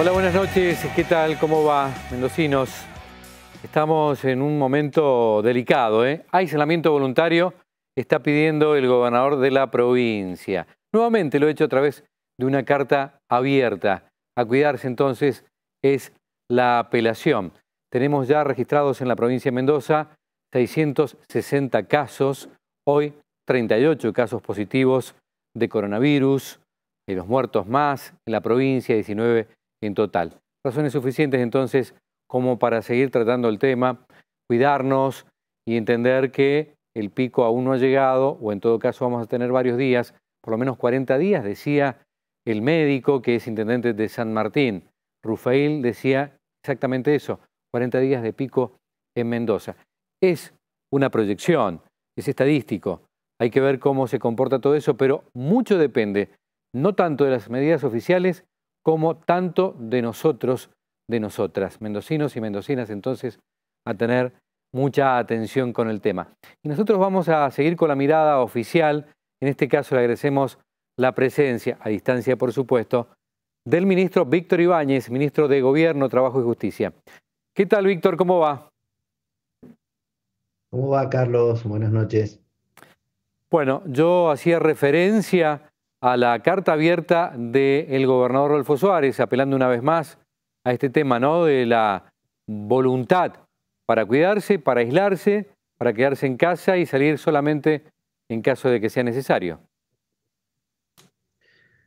Hola, buenas noches. ¿Qué tal? ¿Cómo va, mendocinos? Estamos en un momento delicado. ¿eh? Aislamiento voluntario está pidiendo el gobernador de la provincia. Nuevamente lo he hecho a través de una carta abierta. A cuidarse entonces es la apelación. Tenemos ya registrados en la provincia de Mendoza 660 casos, hoy 38 casos positivos de coronavirus, y los muertos más en la provincia, 19 en total. Razones suficientes entonces como para seguir tratando el tema, cuidarnos y entender que el pico aún no ha llegado o en todo caso vamos a tener varios días, por lo menos 40 días, decía el médico que es intendente de San Martín. Rufail decía exactamente eso, 40 días de pico en Mendoza. Es una proyección, es estadístico, hay que ver cómo se comporta todo eso, pero mucho depende, no tanto de las medidas oficiales, como tanto de nosotros, de nosotras, mendocinos y mendocinas, entonces a tener mucha atención con el tema. Y nosotros vamos a seguir con la mirada oficial, en este caso le agradecemos la presencia, a distancia por supuesto, del ministro Víctor Ibáñez, ministro de Gobierno, Trabajo y Justicia. ¿Qué tal, Víctor? ¿Cómo va? ¿Cómo va, Carlos? Buenas noches. Bueno, yo hacía referencia a la carta abierta del gobernador Rolfo Suárez, apelando una vez más a este tema, ¿no? De la voluntad para cuidarse, para aislarse, para quedarse en casa y salir solamente en caso de que sea necesario.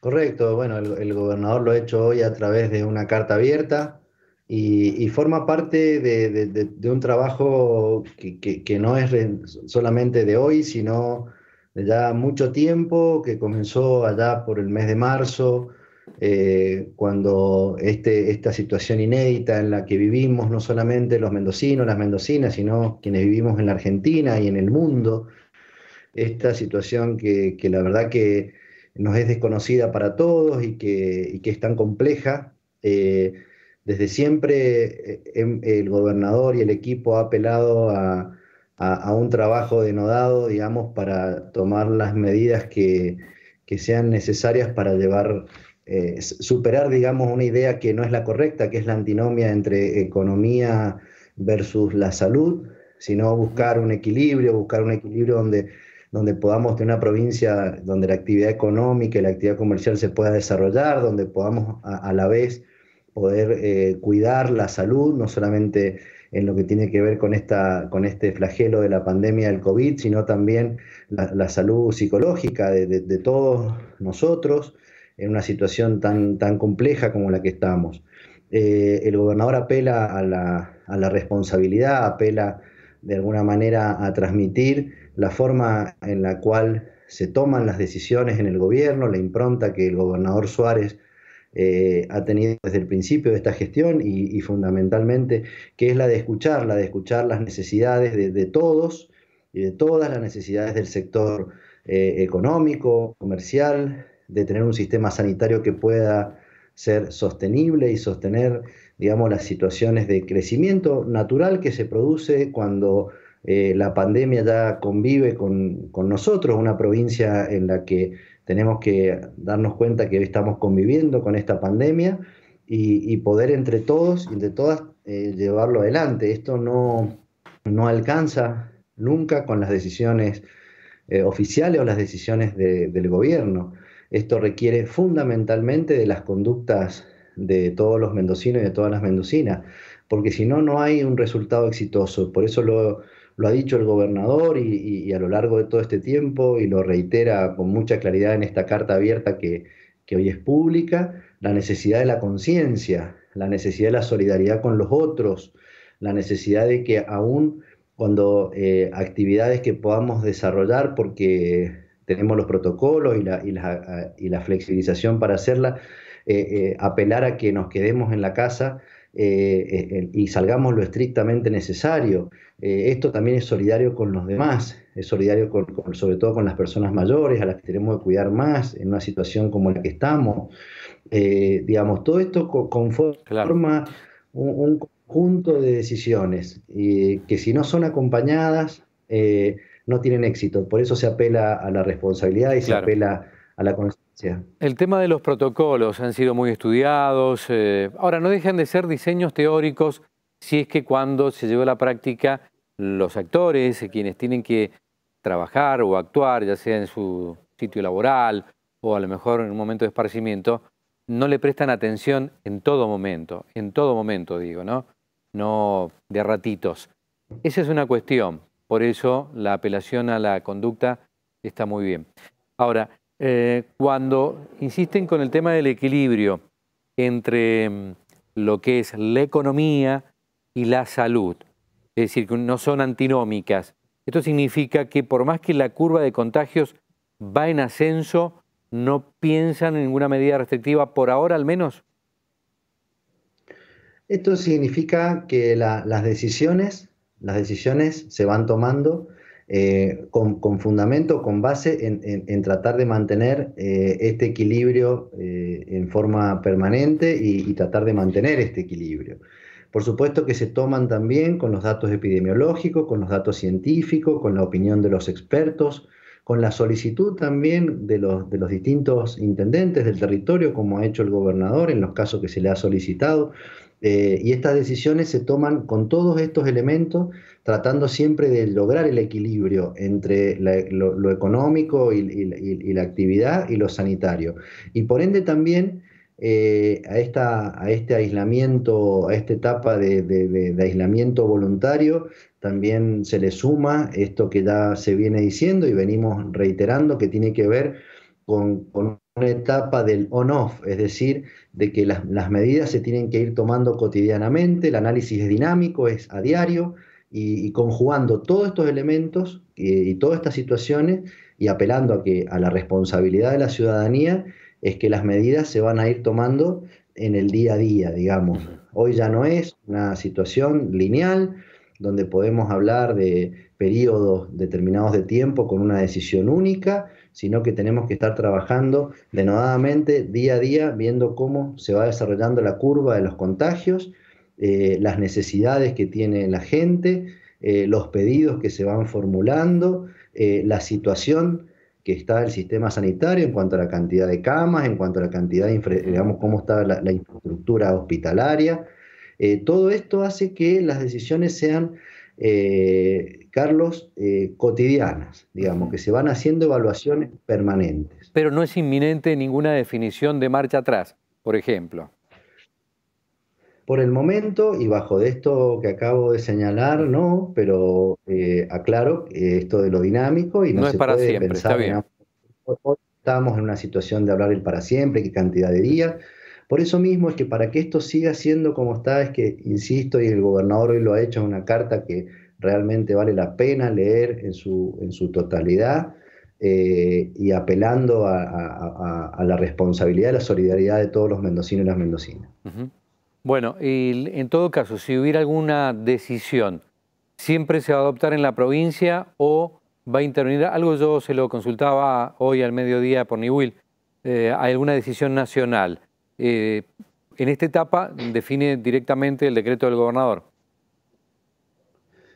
Correcto, bueno, el, gobernador lo ha hecho hoy a través de una carta abierta y, forma parte de, un trabajo que no es solamente de hoy, sino ya mucho tiempo, que comenzó allá por el mes de marzo, eh, cuando este, esta situación inédita en la que vivimos, no solamente los mendocinos, las mendocinas, sino quienes vivimos en la Argentina y en el mundo, esta situación que, la verdad que nos es desconocida para todos y que, es tan compleja. Eh, desde siempre eh, em, el gobernador y el equipo ha apelado a, a, un trabajo denodado, digamos, para tomar las medidas que, sean necesarias para llevar, eh, superar, digamos, una idea que no es la correcta, que es la antinomia entre economía versus la salud, sino buscar un equilibrio, buscar un equilibrio donde, donde podamos tener una provincia donde la actividad económica y la actividad comercial se pueda desarrollar, donde podamos a, la vez poder eh, cuidar la salud, no solamente en lo que tiene que ver con, esta, con este flagelo de la pandemia del COVID, sino también la, salud psicológica de, todos nosotros en una situación tan, tan compleja como la que estamos. Eh, el gobernador apela a la, a la, responsabilidad, apela de alguna manera a transmitir la forma en la cual se toman las decisiones en el gobierno, la impronta que el gobernador Suárez eh, ha tenido desde el principio de esta gestión y, fundamentalmente, que es la de escuchar, la de escuchar las necesidades de, todos y de todas las necesidades del sector eh, económico, comercial, de tener un sistema sanitario que pueda ser sostenible y sostener, digamos, las situaciones de crecimiento natural que se produce cuando eh, la pandemia ya convive con, nosotros, una provincia en la que tenemos que darnos cuenta que estamos conviviendo con esta pandemia y, poder entre todos y entre todas eh, llevarlo adelante. Esto no, no alcanza nunca con las decisiones eh, oficiales o las decisiones del gobierno. Esto requiere fundamentalmente de las conductas de todos los mendocinos y de todas las mendocinas, porque si no, no hay un resultado exitoso. Por eso lo, lo ha dicho el gobernador y, a lo largo de todo este tiempo y lo reitera con mucha claridad en esta carta abierta que, hoy es pública, la necesidad de la conciencia, la necesidad de la solidaridad con los otros, la necesidad de que aún cuando eh, actividades que podamos desarrollar porque tenemos los protocolos y la, flexibilización para hacerla, eh, eh, apelar a que nos quedemos en la casa eh, eh, y salgamos lo estrictamente necesario. Eh, esto también es solidario con los demás, es solidario sobre todo con las personas mayores, a las que tenemos que cuidar más en una situación como la que estamos. digamos, todo esto conforma un, conjunto de decisiones que si no son acompañadas no tienen éxito. Por eso se apela a la responsabilidad y se apela a la, el tema de los protocolos han sido muy estudiados. Eh, ahora, no dejan de ser diseños teóricos si es que cuando se lleva a la práctica los actores, quienes tienen que trabajar o actuar, ya sea en su sitio laboral o a lo mejor en un momento de esparcimiento, no le prestan atención en todo momento, en todo momento digo, ¿no? No de ratitos. Esa es una cuestión, por eso la apelación a la conducta está muy bien. Ahora, eh, cuando insisten con el tema del equilibrio entre mm, lo que es la economía y la salud. Es decir, que no son antinómicas. Esto significa que por más que la curva de contagios va en ascenso, no piensan en ninguna medida restrictiva, por ahora al menos. Esto significa que las, decisiones, las decisiones se van tomando eh, con, fundamento, con base en, tratar de mantener eh, este equilibrio eh, en forma permanente y, tratar de mantener este equilibrio. Por supuesto que se toman también con los datos epidemiológicos, con los datos científicos, con la opinión de los expertos, con la solicitud también de los distintos intendentes del territorio, como ha hecho el gobernador en los casos que se le ha solicitado. Eh, y estas decisiones se toman con todos estos elementos, tratando siempre de lograr el equilibrio entre lo, económico y, la actividad y lo sanitario. Y por ende también eh, a, esta, a este aislamiento, a esta etapa de, aislamiento voluntario, también se le suma esto que ya se viene diciendo y venimos reiterando que tiene que ver con una etapa del on-off, es decir, de que las, medidas se tienen que ir tomando cotidianamente, el análisis es dinámico, es a diario, y, conjugando todos estos elementos eh, y, todas estas situaciones y apelando a, que, a la responsabilidad de la ciudadanía, es que las medidas se van a ir tomando en el día a día, digamos. Hoy ya no es una situación lineal donde podemos hablar de periodos determinados de tiempo con una decisión única, sino que tenemos que estar trabajando denodadamente día a día, viendo cómo se va desarrollando la curva de los contagios, eh, las necesidades que tiene la gente, eh, los pedidos que se van formulando, eh, la situación que está el sistema sanitario en cuanto a la cantidad de camas, en cuanto a la cantidad de, digamos, cómo está la infraestructura hospitalaria. todo esto hace que las decisiones sean eh, Carlos, eh, cotidianas, digamos, que se van haciendo evaluaciones permanentes. Pero no es inminente ninguna definición de marcha atrás, por ejemplo. Por el momento, y bajo de esto que acabo de señalar, no, pero eh, aclaro esto de lo dinámico y no, es se para siempre, pensar, está bien. estamos en una situación de hablar el para siempre, qué cantidad de días, por eso mismo es que para que esto siga siendo como está, es que, insisto, y el gobernador hoy lo ha hecho, en una carta que realmente vale la pena leer en su, en su totalidad eh, y apelando a, la responsabilidad y la solidaridad de todos los mendocinos y las mendocinas. Bueno, y en todo caso, si hubiera alguna decisión, ¿siempre se va a adoptar en la provincia o va a intervenir? Algo yo se lo consultaba hoy al mediodía por Niwil. Eh, ¿Hay alguna decisión nacional? Eh, en esta etapa define directamente el decreto del gobernador.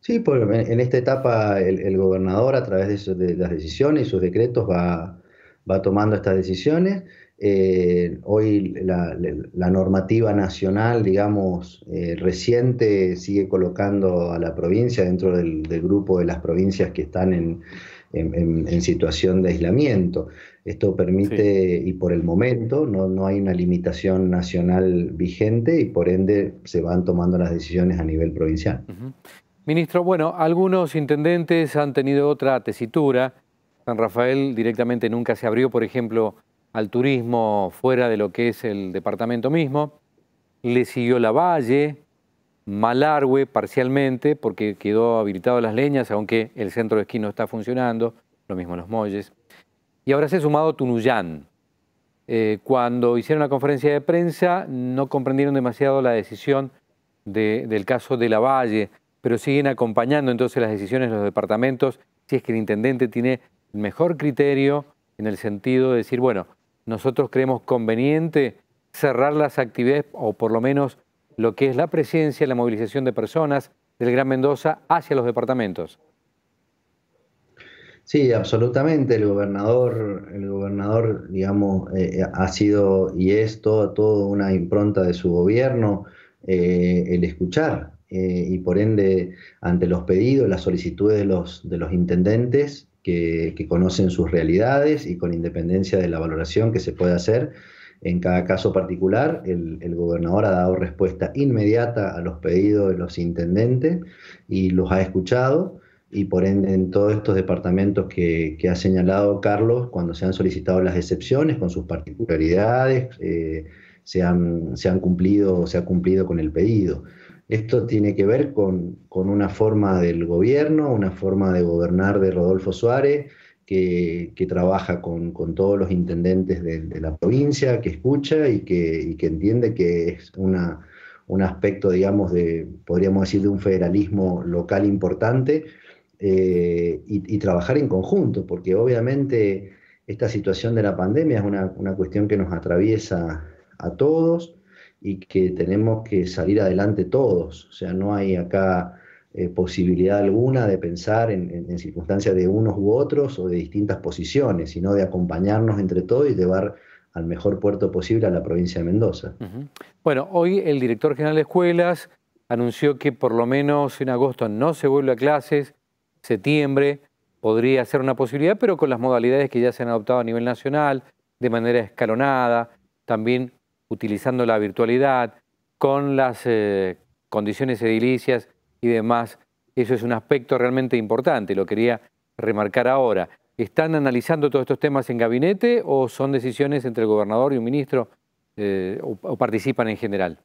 Sí, pues en esta etapa el, gobernador a través de, las decisiones y sus decretos va, tomando estas decisiones. Eh, hoy la, normativa nacional, digamos, eh, reciente sigue colocando a la provincia dentro del, grupo de las provincias que están en, en, situación de aislamiento. Esto permite, y por el momento, no, no hay una limitación nacional vigente y por ende se van tomando las decisiones a nivel provincial. Ministro, bueno, algunos intendentes han tenido otra tesitura. San Rafael directamente nunca se abrió, por ejemplo, al turismo fuera de lo que es el departamento mismo. Le siguió la Valle, Malargue eh, parcialmente, porque quedó habilitado las leñas, aunque el centro de esquí no está funcionando, lo mismo en los molles. Y ahora se ha sumado Tunuyán. Eh, cuando hicieron la conferencia de prensa no comprendieron demasiado la decisión del caso de la Valle, pero siguen acompañando entonces las decisiones de los departamentos, si es que el intendente tiene el mejor criterio en el sentido de decir, bueno, nosotros creemos conveniente cerrar las actividades o por lo menos lo que es la presencia y la movilización de personas del Gran Mendoza hacia los departamentos. Sí, absolutamente. El gobernador, el gobernador, digamos, eh, ha sido y es toda todo una impronta de su gobierno eh, el escuchar eh, y por ende ante los pedidos, las solicitudes de los, intendentes que, que conocen sus realidades y con independencia de la valoración que se puede hacer, en cada caso particular, el, gobernador ha dado respuesta inmediata a los pedidos de los intendentes y los ha escuchado y por ende en todos estos departamentos que, ha señalado Carlos, cuando se han solicitado las excepciones con sus particularidades, eh, se, han, se, han, cumplido, se ha cumplido con el pedido. Esto tiene que ver con, con una forma del gobierno, una forma de gobernar de Rodolfo Suárez, que, trabaja con, todos los intendentes de, la provincia, que escucha y que, entiende que es un aspecto, digamos, de, podríamos decir, de un federalismo local importante eh, y, trabajar en conjunto, porque obviamente esta situación de la pandemia es una, una cuestión que nos atraviesa a todos y que tenemos que salir adelante todos, o sea, no hay acá eh, posibilidad alguna de pensar en, circunstancias de unos u otros o de distintas posiciones, sino de acompañarnos entre todos y llevar al mejor puerto posible a la provincia de Mendoza. Bueno, hoy el director general de escuelas anunció que por lo menos en agosto no se vuelve a clases, septiembre podría ser una posibilidad, pero con las modalidades que ya se han adoptado a nivel nacional, de manera escalonada, también utilizando la virtualidad, con las eh, condiciones edilicias y demás. Eso es un aspecto realmente importante, lo quería remarcar ahora. ¿Están analizando todos estos temas en gabinete o son decisiones entre el gobernador y un ministro eh, o, participan en general?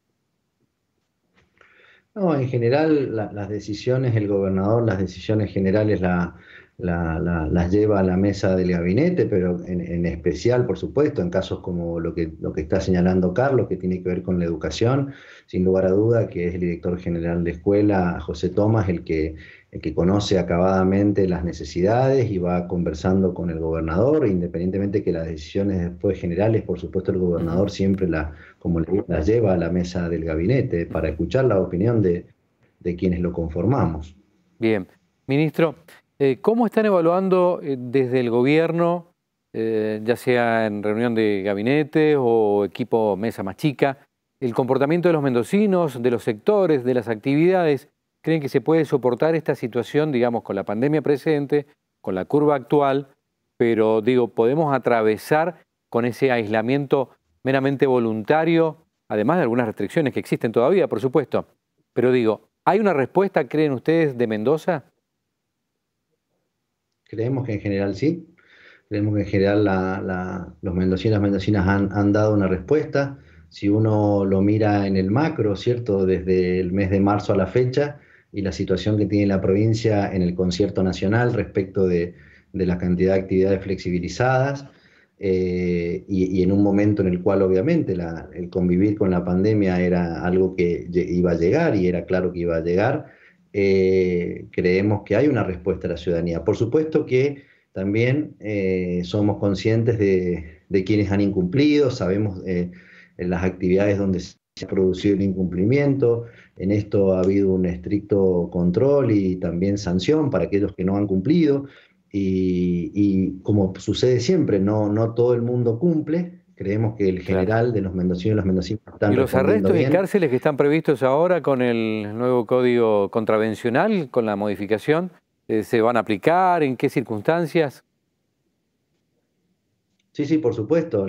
No, en general las decisiones, el gobernador, las decisiones generales la, las lleva a la mesa del gabinete, pero en, especial, por supuesto, en casos como lo que, lo que está señalando Carlos, que tiene que ver con la educación, sin lugar a duda que es el director general de escuela, José Tomás, el que, conoce acabadamente las necesidades y va conversando con el gobernador, independientemente que las decisiones después generales, por supuesto, el gobernador siempre la, como las lleva a la mesa del gabinete para escuchar la opinión de, de quienes lo conformamos. Bien, ministro, eh, ¿Cómo están evaluando eh, desde el gobierno, eh, ya sea en reunión de gabinete o equipo mesa más chica, el comportamiento de los mendocinos, de los sectores, de las actividades? ¿Creen que se puede soportar esta situación, digamos, con la pandemia presente, con la curva actual? Pero digo, ¿podemos atravesar con ese aislamiento meramente voluntario, además de algunas restricciones que existen todavía, por supuesto? Pero digo, ¿hay una respuesta, creen ustedes, de Mendoza? Creemos que en general sí. Creemos que en general la, la, los mendocinos mendocinas han, dado una respuesta. Si uno lo mira en el macro, ¿cierto? Desde el mes de marzo a la fecha y la situación que tiene la provincia en el concierto nacional respecto de, la cantidad de actividades flexibilizadas, eh, y, en un momento en el cual obviamente el convivir con la pandemia era algo que iba a llegar y era claro que iba a llegar, eh, creemos que hay una respuesta a la ciudadanía. Por supuesto que también eh, somos conscientes de, quienes han incumplido, sabemos eh, en las actividades donde se ha producido el incumplimiento, en esto ha habido un estricto control y también sanción para aquellos que no han cumplido. Y, y como sucede siempre, no todo el mundo cumple, Creemos que el general de los mendocinos y los mendocinos están. ¿Y los arrestos y cárceles que están previstos ahora con el nuevo código contravencional, con la modificación, eh, se van a aplicar? ¿En qué circunstancias? Sí, sí, por supuesto.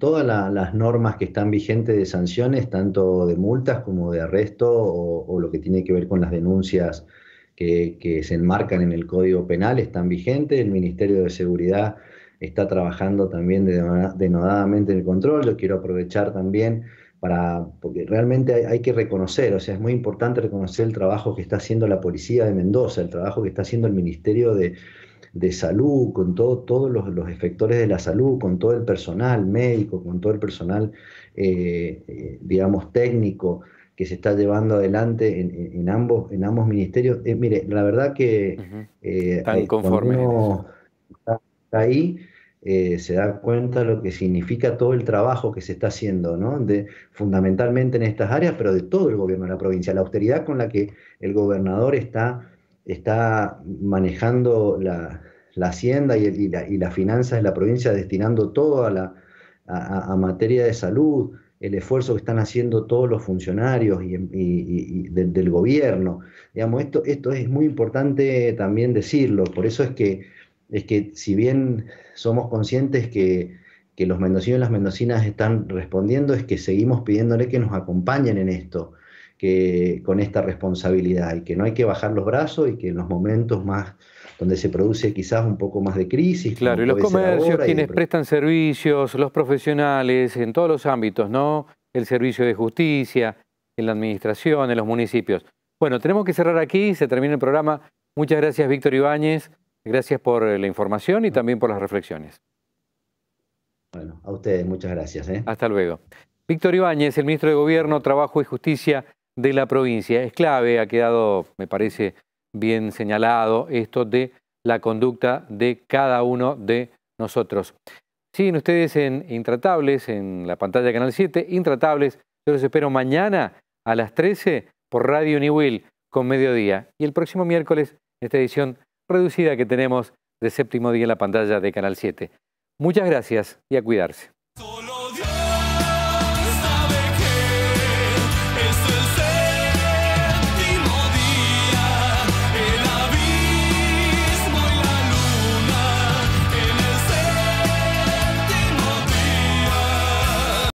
todas las normas que están vigentes de sanciones, tanto de multas como de arresto o, lo que tiene que ver con las denuncias que, se enmarcan en el Código Penal, están vigentes. El Ministerio de Seguridad está trabajando también denodadamente en el control. Yo quiero aprovechar también para, porque realmente hay, que reconocer, o sea, es muy importante reconocer el trabajo que está haciendo la policía de Mendoza, el trabajo que está haciendo el Ministerio de, Salud, con todo, todos los, efectores de la salud, con todo el personal médico, con todo el personal, eh, eh, digamos, técnico que se está llevando adelante en, ambos, en ambos ministerios. Eh, mire, la verdad que... conforme ahí eh, se da cuenta lo que significa todo el trabajo que se está haciendo, ¿no? fundamentalmente en estas áreas, pero de todo el gobierno de la provincia. La austeridad con la que el gobernador está, está manejando la, hacienda y, y, las finanzas de la provincia, destinando todo a, materia de salud, el esfuerzo que están haciendo todos los funcionarios y, del, gobierno. Digamos, esto, esto es muy importante también decirlo, por eso es que es que si bien somos conscientes que, los mendocinos y las mendocinas están respondiendo, es que seguimos pidiéndole que nos acompañen en esto, que, con esta responsabilidad y que no hay que bajar los brazos y que en los momentos más donde se produce quizás un poco más de crisis. Claro, y los comercios, quienes prestan servicios, los profesionales, en todos los ámbitos, ¿no? El servicio de justicia, en la administración, en los municipios. Bueno, tenemos que cerrar aquí, se termina el programa. Muchas gracias, Víctor Ibáñez. Gracias por eh, la información y ah. también por las reflexiones. Bueno, a ustedes muchas gracias. ¿eh? Hasta luego. Víctor Ibáñez, el ministro de Gobierno, Trabajo y Justicia de la provincia. Es clave, ha quedado, me parece, bien señalado esto de la conducta de cada uno de nosotros. Siguen ustedes en Intratables, en la pantalla de Canal 7, Intratables. Yo los espero mañana a las 13 por Radio Uniwill con mediodía y el próximo miércoles esta edición reducida que tenemos de séptimo día en la pantalla de Canal 7. Muchas gracias y a cuidarse.